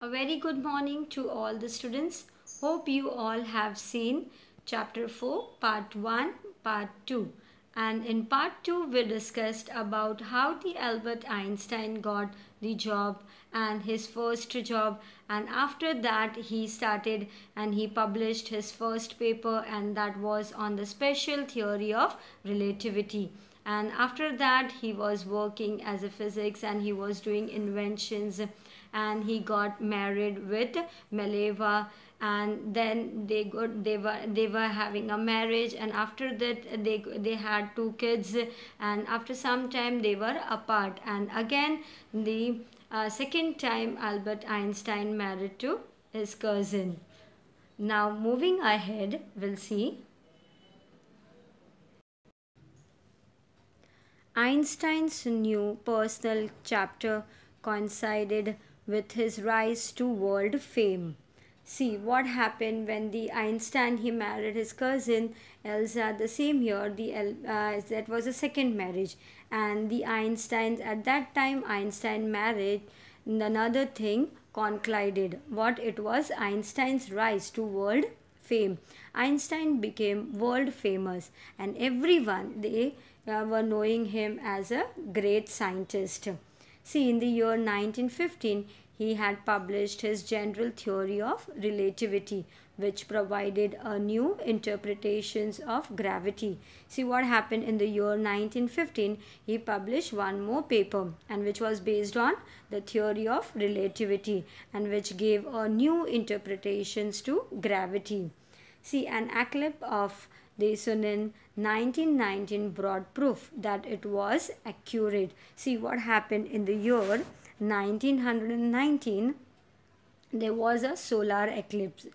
A very good morning to all the students. Hope you all have seen chapter 4, part 1, part 2. And in part 2, we discussed about how the Albert Einstein got the job and his first job. And after that, he started and he published his first paper and that was on the special theory of relativity and after that he was working as a physics and he was doing inventions and he got married with Maleva and then they got they were they were having a marriage and after that they they had two kids and after some time they were apart and again the uh, second time Albert Einstein married to his cousin now moving ahead we'll see Einstein's new personal chapter coincided with his rise to world fame. See what happened when the Einstein he married his cousin Elsa the same year the uh, that was a second marriage and the Einsteins at that time Einstein married another thing concluded what it was Einstein's rise to world fame. Einstein became world famous and everyone they uh, were knowing him as a great scientist. See, in the year 1915, he had published his general theory of relativity, which provided a new interpretations of gravity. See what happened in the year 1915, he published one more paper and which was based on the theory of relativity and which gave a new interpretations to gravity. See, an eclipse of they soon in 1919 brought proof that it was accurate. See what happened in the year 1919 there was a solar eclipse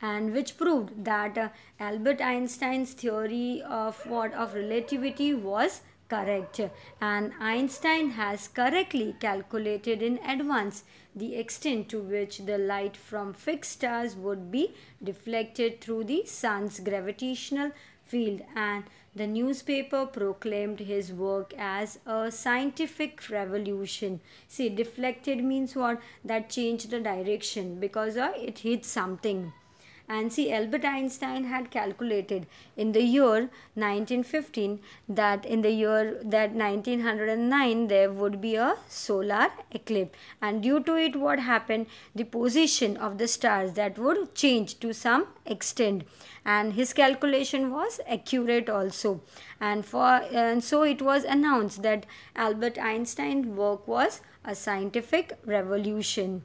and which proved that uh, Albert Einstein's theory of what of relativity was correct and Einstein has correctly calculated in advance the extent to which the light from fixed stars would be deflected through the sun's gravitational field and the newspaper proclaimed his work as a scientific revolution. See, deflected means what? That changed the direction because uh, it hit something. And see, Albert Einstein had calculated in the year 1915 that in the year that 1909 there would be a solar eclipse. And due to it what happened? The position of the stars that would change to some extent. And his calculation was accurate also. And, for, and so it was announced that Albert Einstein's work was a scientific revolution.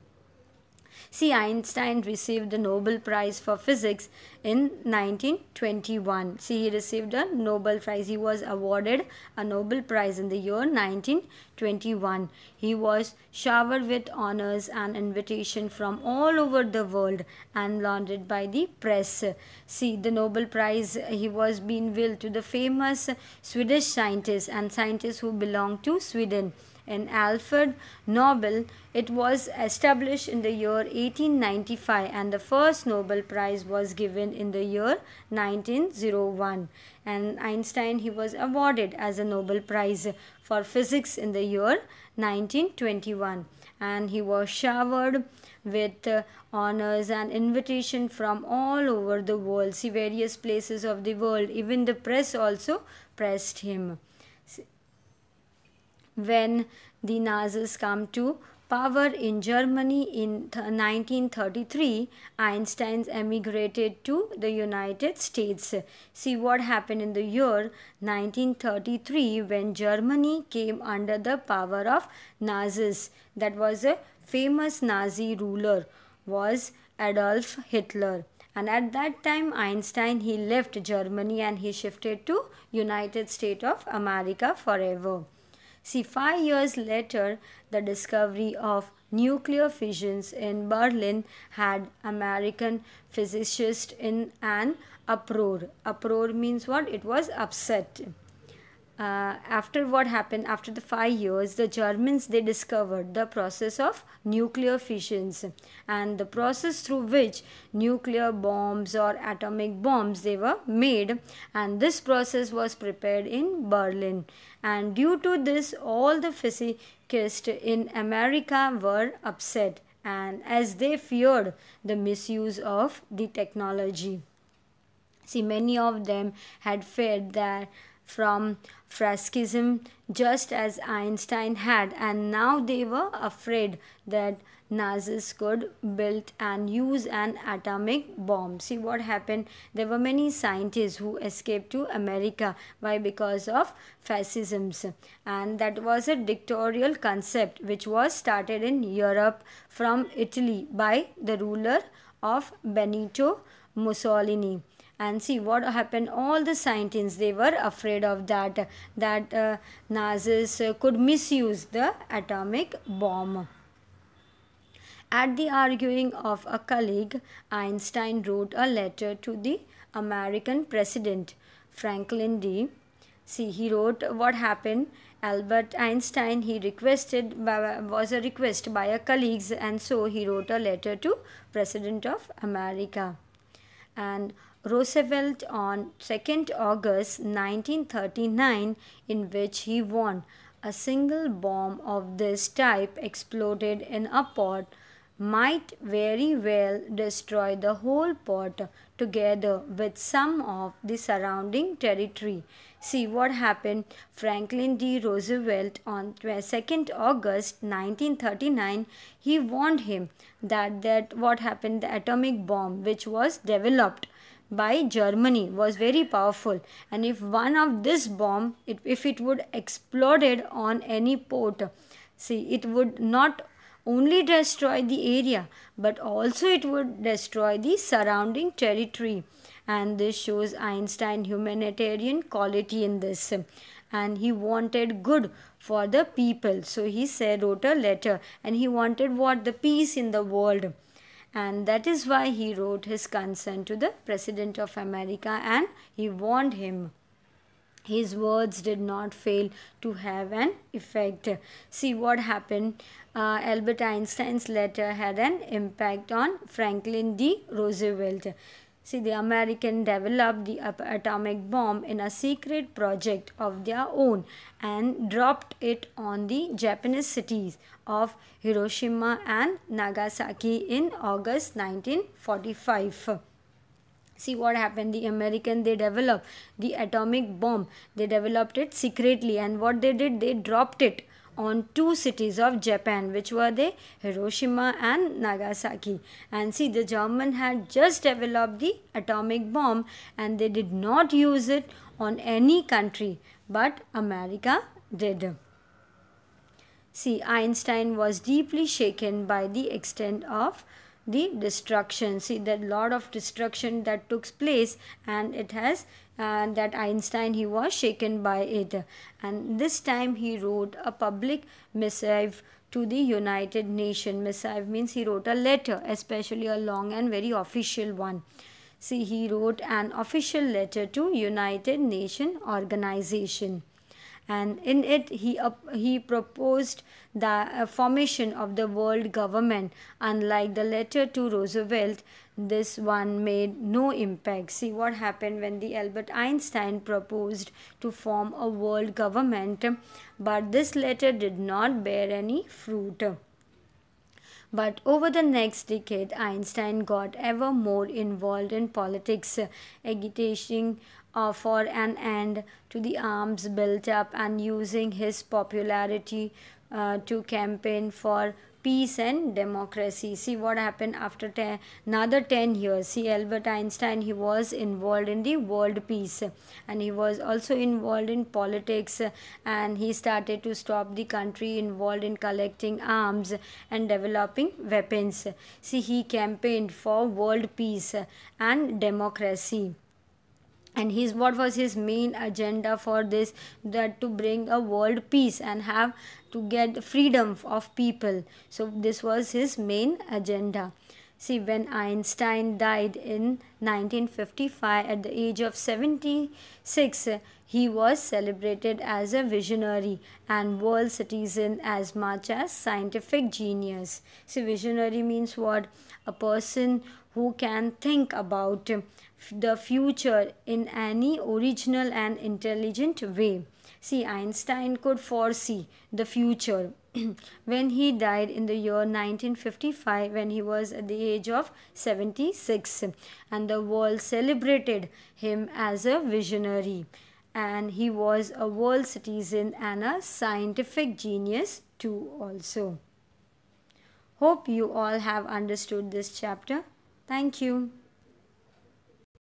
See, Einstein received the Nobel Prize for Physics in 1921. See, he received a Nobel Prize. He was awarded a Nobel Prize in the year 1921. He was showered with honors and invitation from all over the world and laundered by the press. See, the Nobel Prize, he was being willed to the famous Swedish scientists and scientists who belong to Sweden in Alfred Nobel. It was established in the year 1895 and the first Nobel Prize was given in the year 1901. And Einstein he was awarded as a Nobel Prize for physics in the year 1921 and he was showered with uh, honors and invitation from all over the world see various places of the world even the press also pressed him when the Nazis come to power in Germany in 1933, Einstein emigrated to the United States. See what happened in the year 1933 when Germany came under the power of Nazis. That was a famous Nazi ruler was Adolf Hitler. And at that time, Einstein, he left Germany and he shifted to United States of America forever. See, five years later, the discovery of nuclear fissions in Berlin had American physicists in an uproar. Uproar means what? It was upset. Uh, after what happened after the five years the germans they discovered the process of nuclear fissions and the process through which nuclear bombs or atomic bombs they were made and this process was prepared in berlin and due to this all the physicists in america were upset and as they feared the misuse of the technology see many of them had feared that from Fraskism just as Einstein had, and now they were afraid that Nazis could build and use an atomic bomb. See what happened? There were many scientists who escaped to America. Why? Because of fascisms. And that was a dictatorial concept which was started in Europe from Italy by the ruler of Benito Mussolini and see what happened all the scientists they were afraid of that that uh, nazis could misuse the atomic bomb at the arguing of a colleague einstein wrote a letter to the american president franklin d see he wrote what happened albert einstein he requested was a request by a colleagues and so he wrote a letter to president of america and Roosevelt on 2nd August 1939 in which he won. A single bomb of this type exploded in a pot might very well destroy the whole pot together with some of the surrounding territory. See what happened. Franklin D. Roosevelt on 2nd August 1939, he warned him that, that what happened, the atomic bomb which was developed by Germany was very powerful and if one of this bomb it, if it would exploded on any port see it would not only destroy the area but also it would destroy the surrounding territory and this shows Einstein humanitarian quality in this and he wanted good for the people so he said wrote a letter and he wanted what the peace in the world and that is why he wrote his consent to the President of America and he warned him. His words did not fail to have an effect. See what happened. Uh, Albert Einstein's letter had an impact on Franklin D. Roosevelt. See, the American developed the atomic bomb in a secret project of their own and dropped it on the Japanese cities of Hiroshima and Nagasaki in August 1945 see what happened the american they developed the atomic bomb they developed it secretly and what they did they dropped it on two cities of Japan, which were they? Hiroshima and Nagasaki. And see, the German had just developed the atomic bomb and they did not use it on any country, but America did. See, Einstein was deeply shaken by the extent of the destruction. See the lot of destruction that took place and it has uh, that Einstein he was shaken by it and this time he wrote a public missive to the United Nations. Missive means he wrote a letter especially a long and very official one. See he wrote an official letter to United Nation Organization and in it he uh, he proposed the uh, formation of the world government unlike the letter to roosevelt this one made no impact see what happened when the albert einstein proposed to form a world government but this letter did not bear any fruit but over the next decade, Einstein got ever more involved in politics, agitating uh, for an end to the arms built up and using his popularity uh, to campaign for peace and democracy. See what happened after ten, another 10 years. See Albert Einstein, he was involved in the world peace and he was also involved in politics and he started to stop the country involved in collecting arms and developing weapons. See he campaigned for world peace and democracy and his what was his main agenda for this that to bring a world peace and have to get freedom of people so this was his main agenda See, when Einstein died in 1955 at the age of 76, he was celebrated as a visionary and world citizen as much as scientific genius. See, visionary means what? A person who can think about the future in any original and intelligent way. See, Einstein could foresee the future when he died in the year 1955 when he was at the age of 76 and the world celebrated him as a visionary and he was a world citizen and a scientific genius too also. Hope you all have understood this chapter. Thank you.